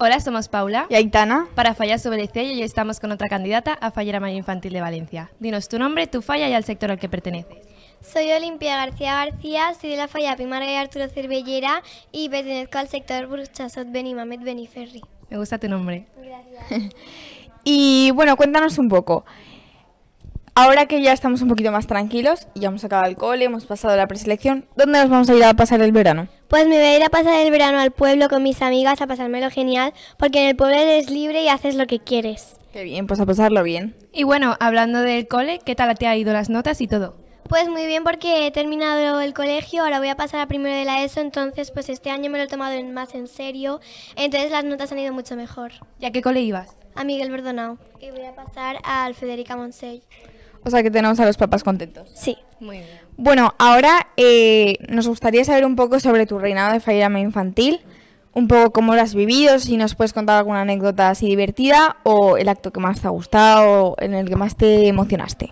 Hola, somos Paula y Aitana para fallar sobre el ECE y estamos con otra candidata a Fallera Mayor Infantil de Valencia. Dinos tu nombre, tu falla y al sector al que perteneces. Soy Olimpia García García, soy de la falla primaria y Arturo Cervellera y pertenezco al sector Bruchasot Benimamet Beniferri. Me gusta tu nombre. Gracias. y bueno, cuéntanos un poco. Ahora que ya estamos un poquito más tranquilos, ya hemos acabado el cole, hemos pasado la preselección, ¿dónde nos vamos a ir a pasar el verano? Pues me voy a ir a pasar el verano al pueblo con mis amigas a pasármelo genial, porque en el pueblo eres libre y haces lo que quieres. Qué bien, pues a pasarlo bien. Y bueno, hablando del cole, ¿qué tal te ha ido las notas y todo? Pues muy bien porque he terminado el colegio, ahora voy a pasar a primero de la ESO, entonces pues este año me lo he tomado más en serio, entonces las notas han ido mucho mejor. ¿Y a qué cole ibas? A Miguel Berdonao, Y voy a pasar al Federica Monsell. O sea que tenemos a los papás contentos. Sí. Muy bien. Bueno, ahora eh, nos gustaría saber un poco sobre tu reinado de Fairama Infantil, un poco cómo lo has vivido, si nos puedes contar alguna anécdota así divertida o el acto que más te ha gustado o en el que más te emocionaste.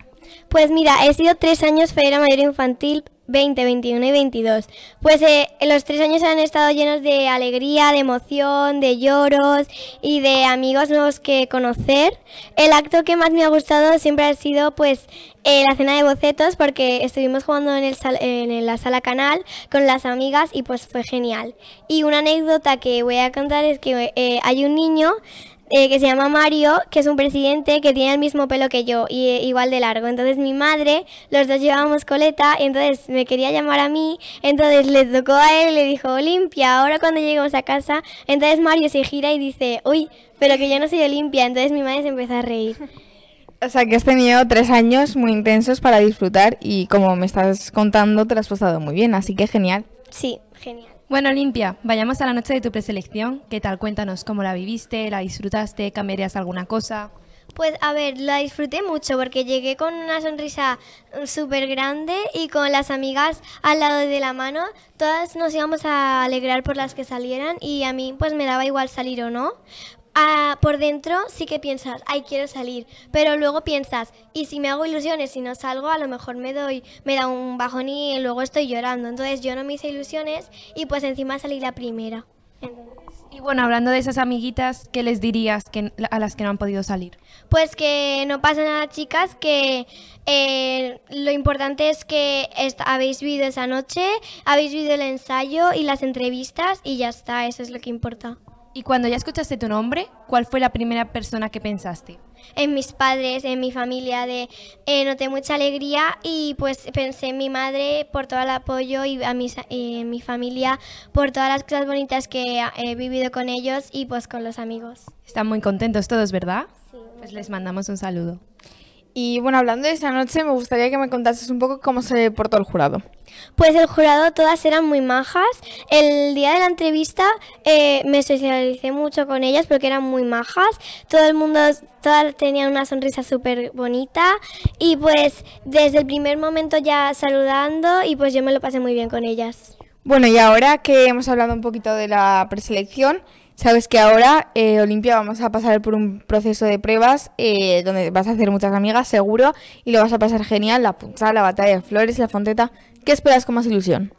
Pues mira, he sido tres años Federa Mayor Infantil 20, 21 y 22. Pues eh, los tres años han estado llenos de alegría, de emoción, de lloros y de amigos nuevos que conocer. El acto que más me ha gustado siempre ha sido pues eh, la cena de bocetos porque estuvimos jugando en, la sala canal con las amigas y pues fue genial. Y una anécdota que voy a contar es que eh, hay un niño eh, que se llama Mario, que es un presidente que tiene el mismo pelo que yo y eh, igual de largo. Entonces mi madre, los dos llevábamos coleta, y entonces me quería llamar a mí, entonces le tocó a él, le dijo, Olimpia, ahora cuando lleguemos a casa, entonces Mario se gira y dice, uy, pero que yo no soy Olimpia, entonces mi madre se empieza a reír. O sea que has tenido tres años muy intensos para disfrutar y como me estás contando te lo has pasado muy bien, así que genial. Sí, genial. Bueno, Olimpia, vayamos a la noche de tu preselección. ¿Qué tal? Cuéntanos cómo la viviste, la disfrutaste, cambiarías alguna cosa. Pues a ver, la disfruté mucho porque llegué con una sonrisa súper grande y con las amigas al lado de la mano. Todas nos íbamos a alegrar por las que salieran y a mí pues me daba igual salir o no Ah, por dentro sí que piensas, ay, quiero salir, pero luego piensas, y si me hago ilusiones y no salgo, a lo mejor me doy, me da un bajón y luego estoy llorando. Entonces yo no me hice ilusiones y pues encima salí la primera. y bueno, hablando de esas amiguitas, ¿qué les dirías que, a las que no han podido salir? Pues que no pasa nada, chicas, que eh, lo importante es que habéis vivido esa noche, habéis vivido el ensayo y las entrevistas y ya está, eso es lo que importa. Y cuando ya escuchaste tu nombre, ¿cuál fue la primera persona que pensaste? En mis padres, en mi familia, de, eh, noté mucha alegría y pues pensé en mi madre por todo el apoyo y a mi familia por todas las cosas bonitas que he vivido con ellos y pues con los amigos. Están muy contentos todos, ¿verdad? Sí. Pues les mandamos un saludo. Y bueno, hablando de esa noche, me gustaría que me contases un poco cómo se portó el jurado. Pues el jurado todas eran muy majas. El día de la entrevista eh, me socialicé mucho con ellas porque eran muy majas. Todo el mundo, todas tenían una sonrisa súper bonita. Y pues desde el primer momento ya saludando y pues yo me lo pasé muy bien con ellas. Bueno, y ahora que hemos hablado un poquito de la preselección, Sabes que ahora, eh, Olimpia, vamos a pasar por un proceso de pruebas eh, donde vas a hacer muchas amigas, seguro, y lo vas a pasar genial. La punzada, la batalla de flores, la fonteta. ¿Qué esperas con más ilusión?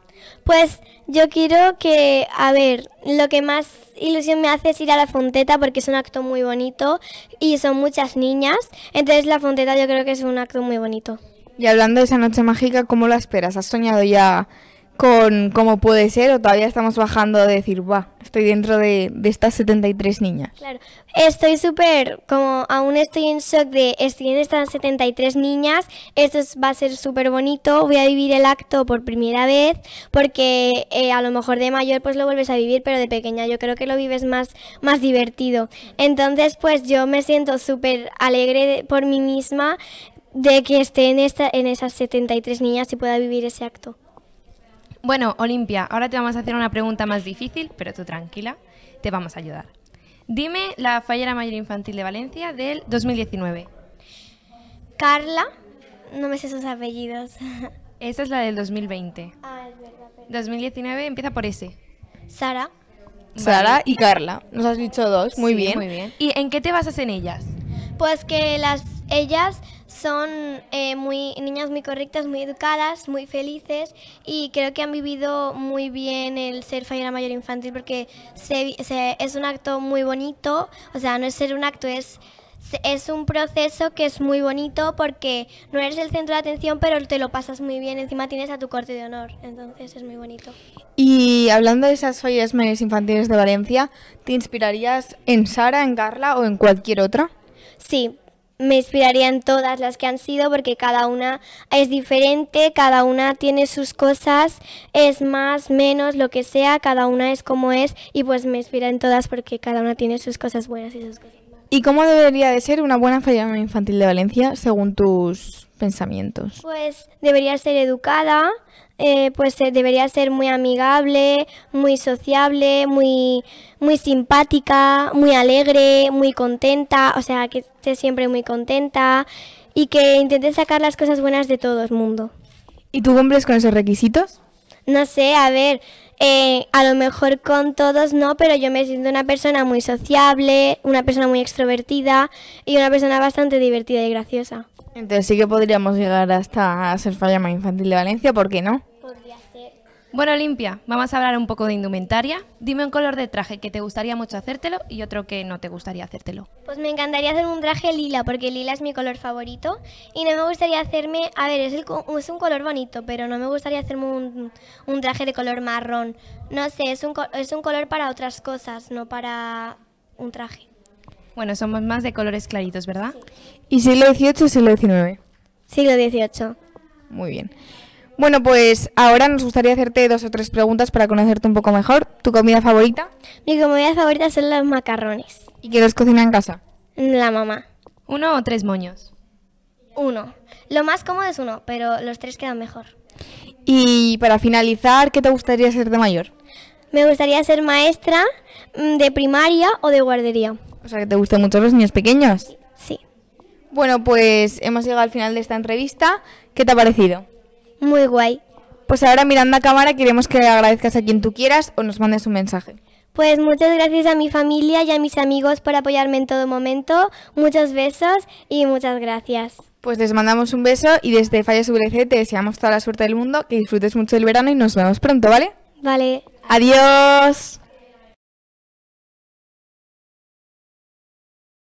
Pues yo quiero que, a ver, lo que más ilusión me hace es ir a la fonteta porque es un acto muy bonito y son muchas niñas. Entonces la fonteta yo creo que es un acto muy bonito. Y hablando de esa noche mágica, ¿cómo la esperas? ¿Has soñado ya con cómo puede ser o todavía estamos bajando a decir, va, estoy dentro de, estas 73 niñas? Claro, estoy súper, como aún estoy en shock de estoy en estas 73 niñas, esto va a ser súper bonito, voy a vivir el acto por primera vez, porque eh, a lo mejor de mayor pues lo vuelves a vivir, pero de pequeña yo creo que lo vives más, más divertido. Entonces pues yo me siento súper alegre por mí misma de que esté en, esta, en esas 73 niñas y pueda vivir ese acto. Bueno, Olimpia, ahora te vamos a hacer una pregunta más difícil, pero tú tranquila, te vamos a ayudar. Dime la fallera mayor infantil de Valencia del 2019. Carla, no me sé sus apellidos. Esa es la del 2020. Ah, es verdad. 2019 empieza por ese. Sara. Sara y Carla. Nos has dicho dos, muy bien. Muy bien. ¿Y en qué te basas en ellas? Pues que las ellas son eh, muy, niñas muy correctas, muy educadas, muy felices y creo que han vivido muy bien el ser fallera mayor infantil porque es un acto muy bonito, o sea, no es ser un acto, es, es un proceso que es muy bonito porque no eres el centro de atención pero te lo pasas muy bien, encima tienes a tu corte de honor, entonces es muy bonito. Y hablando de esas falleras mayores infantiles de Valencia, ¿te inspirarías en Sara, en Carla o en cualquier otra? Sí, me inspiraría en todas las que han sido porque cada una es diferente, cada una tiene sus cosas, es más, menos, lo que sea, cada una es como es y pues me inspira en todas porque cada una tiene sus cosas buenas y sus cosas. ¿Y cómo debería de ser una buena feria infantil de Valencia según tus pensamientos? Pues debería ser educada, eh, pues eh, debería ser muy amigable, muy sociable, muy, muy simpática, muy alegre, muy contenta, o sea, que esté siempre muy contenta y que intente sacar las cosas buenas de todo el mundo. ¿Y tú cumples con esos requisitos? No sé, a ver, eh, a lo mejor con todos no, pero yo me siento una persona muy sociable, una persona muy extrovertida y una persona bastante divertida y graciosa. Entonces sí que podríamos llegar hasta ser más infantil de Valencia, ¿por qué no? Bueno, Olimpia, vamos a hablar un poco de indumentaria. Dime un color de traje que te gustaría mucho hacértelo y otro que no te gustaría hacértelo. Pues me encantaría hacer un traje lila, porque lila es mi color favorito. Y no me gustaría hacerme, a ver, es, un color bonito, pero no me gustaría hacerme un, traje de color marrón. No sé, es un, es un color para otras cosas, no para un traje. Bueno, somos más de colores claritos, ¿verdad? ¿Y siglo XVIII o siglo XIX? Siglo XVIII. Muy bien. Bueno, pues ahora nos gustaría hacerte dos o tres preguntas para conocerte un poco mejor. ¿Tu comida favorita? Mi comida favorita son los macarrones. ¿Y qué los cocina en casa? La mamá. ¿Uno o tres moños? Uno. Lo más cómodo es uno, pero los tres quedan mejor. Y para finalizar, ¿qué te gustaría ser de mayor? Me gustaría ser maestra mm, de primaria o de guardería. O sea, que te gustan mucho los niños pequeños. Sí. Bueno, pues hemos llegado al final de esta entrevista. ¿Qué te ha parecido? Muy guay. Pues ahora mirando a cámara queremos que agradezcas a quien tú quieras o nos mandes un mensaje. Pues muchas gracias a mi familia y a mis amigos por apoyarme en todo momento. Muchos besos y muchas gracias. Pues les mandamos un beso y desde Fallas VLC te deseamos toda la suerte del mundo, que disfrutes mucho el verano y nos vemos pronto, ¿vale? Vale. Adiós.